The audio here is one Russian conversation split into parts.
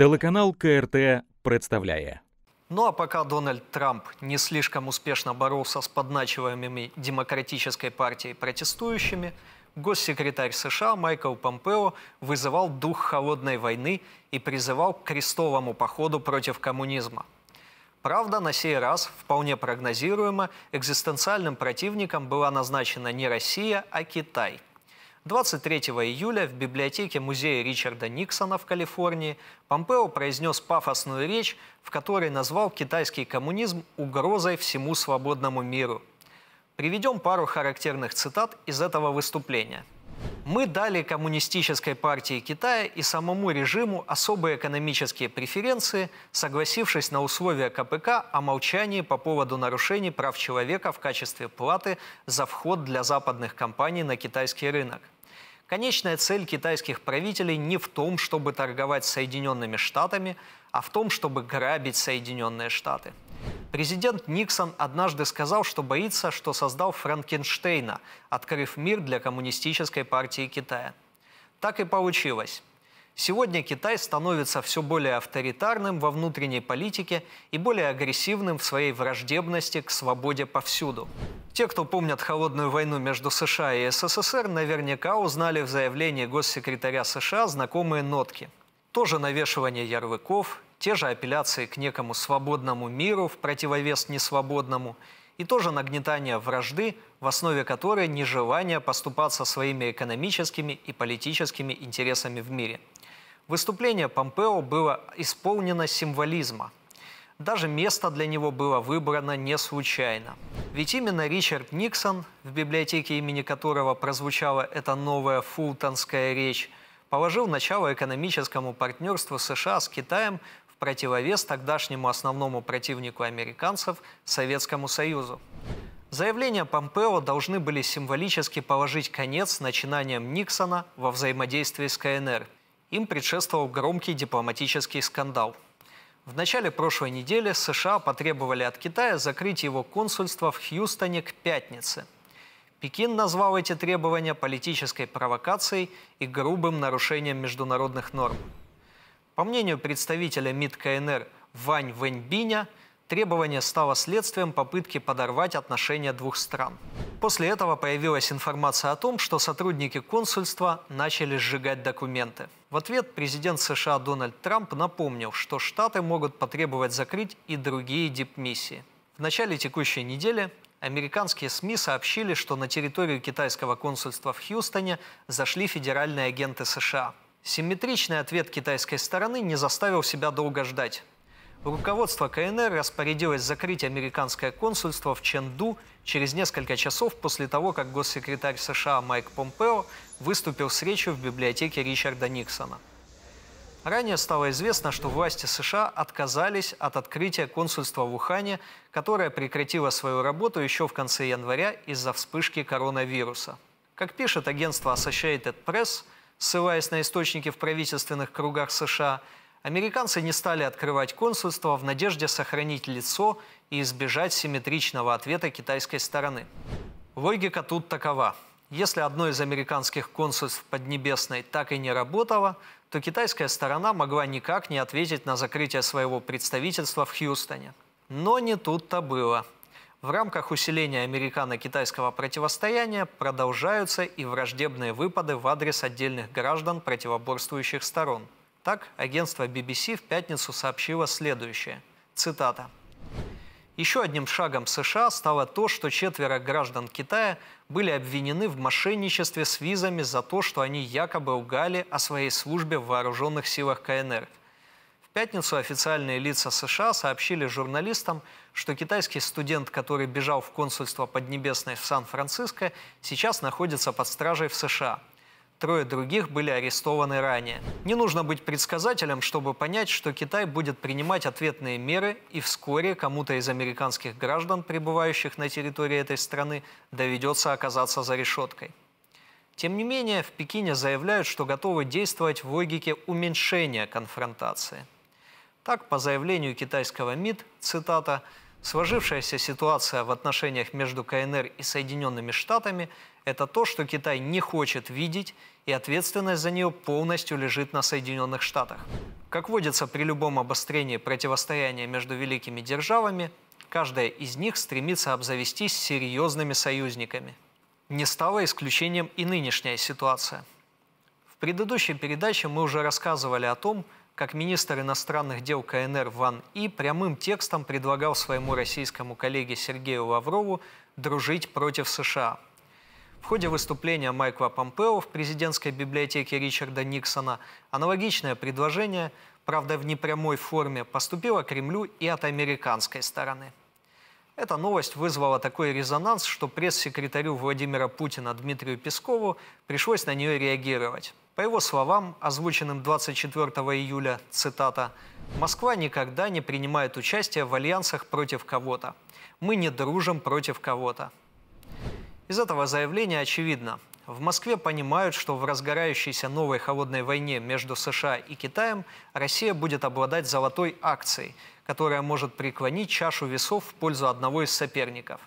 Телеканал КРТ представляет. Ну а пока Дональд Трамп не слишком успешно боролся с подначиваемыми демократической партией протестующими, госсекретарь США Майкл Помпео вызывал дух холодной войны и призывал к крестовому походу против коммунизма. Правда, на сей раз, вполне прогнозируемо, экзистенциальным противником была назначена не Россия, а Китай – 23 июля в библиотеке музея Ричарда Никсона в Калифорнии Помпео произнес пафосную речь, в которой назвал китайский коммунизм угрозой всему свободному миру. Приведем пару характерных цитат из этого выступления. Мы дали Коммунистической партии Китая и самому режиму особые экономические преференции, согласившись на условия КПК о молчании по поводу нарушений прав человека в качестве платы за вход для западных компаний на китайский рынок. Конечная цель китайских правителей не в том, чтобы торговать Соединенными Штатами, а в том, чтобы грабить Соединенные Штаты. Президент Никсон однажды сказал, что боится, что создал Франкенштейна, открыв мир для коммунистической партии Китая. Так и получилось. Сегодня Китай становится все более авторитарным во внутренней политике и более агрессивным в своей враждебности к свободе повсюду. Те, кто помнят холодную войну между США и СССР, наверняка узнали в заявлении госсекретаря США знакомые нотки. Тоже навешивание ярлыков, те же апелляции к некому свободному миру в противовес несвободному и тоже нагнетание вражды, в основе которой нежелание поступаться своими экономическими и политическими интересами в мире – Выступление Помпео было исполнено символизма. Даже место для него было выбрано не случайно. Ведь именно Ричард Никсон, в библиотеке имени которого прозвучала эта новая фултонская речь, положил начало экономическому партнерству США с Китаем в противовес тогдашнему основному противнику американцев – Советскому Союзу. Заявления Помпео должны были символически положить конец начинаниям Никсона во взаимодействии с КНР – им предшествовал громкий дипломатический скандал. В начале прошлой недели США потребовали от Китая закрыть его консульство в Хьюстоне к пятнице. Пекин назвал эти требования политической провокацией и грубым нарушением международных норм. По мнению представителя МИД КНР Вань Вэньбиня – Требование стало следствием попытки подорвать отношения двух стран. После этого появилась информация о том, что сотрудники консульства начали сжигать документы. В ответ президент США Дональд Трамп напомнил, что Штаты могут потребовать закрыть и другие дипмиссии. В начале текущей недели американские СМИ сообщили, что на территорию китайского консульства в Хьюстоне зашли федеральные агенты США. Симметричный ответ китайской стороны не заставил себя долго ждать. Руководство КНР распорядилось закрыть американское консульство в Ченду через несколько часов после того, как госсекретарь США Майк Помпео выступил с речью в библиотеке Ричарда Никсона. Ранее стало известно, что власти США отказались от открытия консульства в Ухане, которое прекратило свою работу еще в конце января из-за вспышки коронавируса. Как пишет агентство Associated Press, ссылаясь на источники в правительственных кругах США, Американцы не стали открывать консульство в надежде сохранить лицо и избежать симметричного ответа китайской стороны. Логика тут такова. Если одно из американских консульств Поднебесной так и не работало, то китайская сторона могла никак не ответить на закрытие своего представительства в Хьюстоне. Но не тут-то было. В рамках усиления американо-китайского противостояния продолжаются и враждебные выпады в адрес отдельных граждан противоборствующих сторон – так, агентство BBC в пятницу сообщило следующее. Цитата. Еще одним шагом США стало то, что четверо граждан Китая были обвинены в мошенничестве с визами за то, что они якобы угали о своей службе в вооруженных силах КНР. В пятницу официальные лица США сообщили журналистам, что китайский студент, который бежал в консульство Поднебесной в Сан-Франциско, сейчас находится под стражей в США – Трое других были арестованы ранее. Не нужно быть предсказателем, чтобы понять, что Китай будет принимать ответные меры, и вскоре кому-то из американских граждан, пребывающих на территории этой страны, доведется оказаться за решеткой. Тем не менее, в Пекине заявляют, что готовы действовать в логике уменьшения конфронтации. Так, по заявлению китайского МИД, цитата, Сложившаяся ситуация в отношениях между КНР и Соединенными Штатами – это то, что Китай не хочет видеть, и ответственность за нее полностью лежит на Соединенных Штатах. Как водится при любом обострении противостояния между великими державами, каждая из них стремится обзавестись серьезными союзниками. Не стала исключением и нынешняя ситуация. В предыдущей передаче мы уже рассказывали о том, как министр иностранных дел КНР Ван И прямым текстом предлагал своему российскому коллеге Сергею Лаврову дружить против США. В ходе выступления Майкла Помпео в президентской библиотеке Ричарда Никсона аналогичное предложение, правда в непрямой форме, поступило Кремлю и от американской стороны. Эта новость вызвала такой резонанс, что пресс-секретарю Владимира Путина Дмитрию Пескову пришлось на нее реагировать. По его словам, озвученным 24 июля, цитата, «Москва никогда не принимает участие в альянсах против кого-то. Мы не дружим против кого-то». Из этого заявления очевидно, в Москве понимают, что в разгорающейся новой холодной войне между США и Китаем Россия будет обладать золотой акцией, которая может преклонить чашу весов в пользу одного из соперников.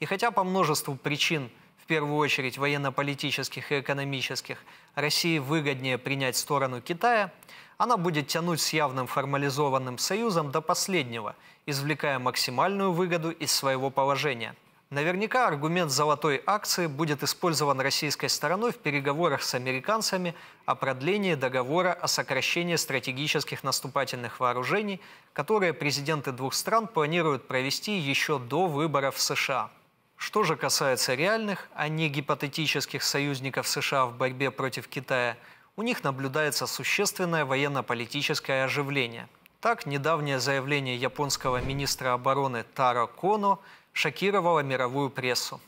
И хотя по множеству причин – первую очередь военно-политических и экономических, России выгоднее принять сторону Китая, она будет тянуть с явным формализованным союзом до последнего, извлекая максимальную выгоду из своего положения. Наверняка аргумент золотой акции будет использован российской стороной в переговорах с американцами о продлении договора о сокращении стратегических наступательных вооружений, которые президенты двух стран планируют провести еще до выборов в США. Что же касается реальных, а не гипотетических союзников США в борьбе против Китая, у них наблюдается существенное военно-политическое оживление. Так, недавнее заявление японского министра обороны Таро Коно шокировало мировую прессу.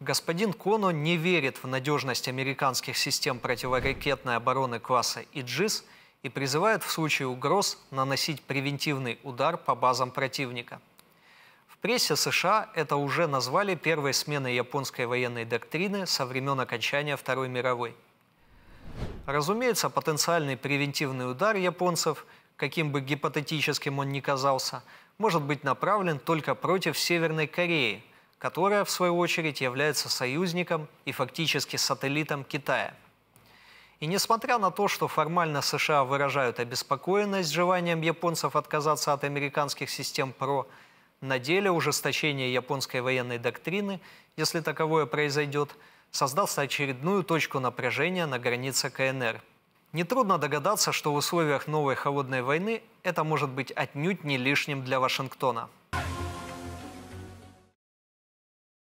Господин Коно не верит в надежность американских систем противоракетной обороны класса «Иджис» и призывает в случае угроз наносить превентивный удар по базам противника – прессе США это уже назвали первой сменой японской военной доктрины со времен окончания Второй мировой. Разумеется, потенциальный превентивный удар японцев, каким бы гипотетическим он ни казался, может быть направлен только против Северной Кореи, которая, в свою очередь, является союзником и фактически сателлитом Китая. И несмотря на то, что формально США выражают обеспокоенность желанием японцев отказаться от американских систем ПРО – на деле ужесточение японской военной доктрины, если таковое произойдет, создался очередную точку напряжения на границе КНР. Нетрудно догадаться, что в условиях новой холодной войны это может быть отнюдь не лишним для Вашингтона.